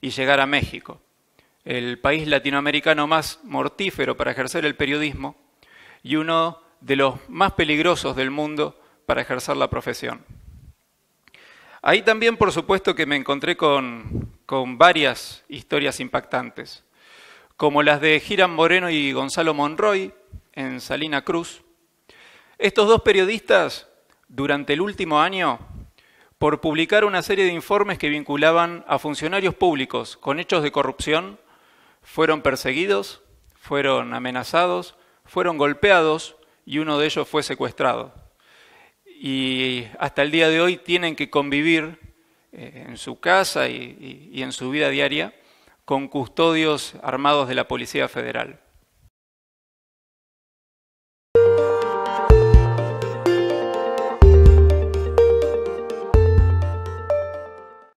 y llegar a México, el país latinoamericano más mortífero para ejercer el periodismo y uno de los más peligrosos del mundo para ejercer la profesión. Ahí también, por supuesto, que me encontré con, varias historias impactantes, como las de Giran Moreno y Gonzalo Monroy en Salina Cruz. Estos dos periodistas, durante el último año, por publicar una serie de informes que vinculaban a funcionarios públicos con hechos de corrupción, fueron perseguidos, fueron amenazados, fueron golpeados y uno de ellos fue secuestrado. Y hasta el día de hoy tienen que convivir eh, en su casa y, en su vida diaria con custodios armados de la Policía Federal.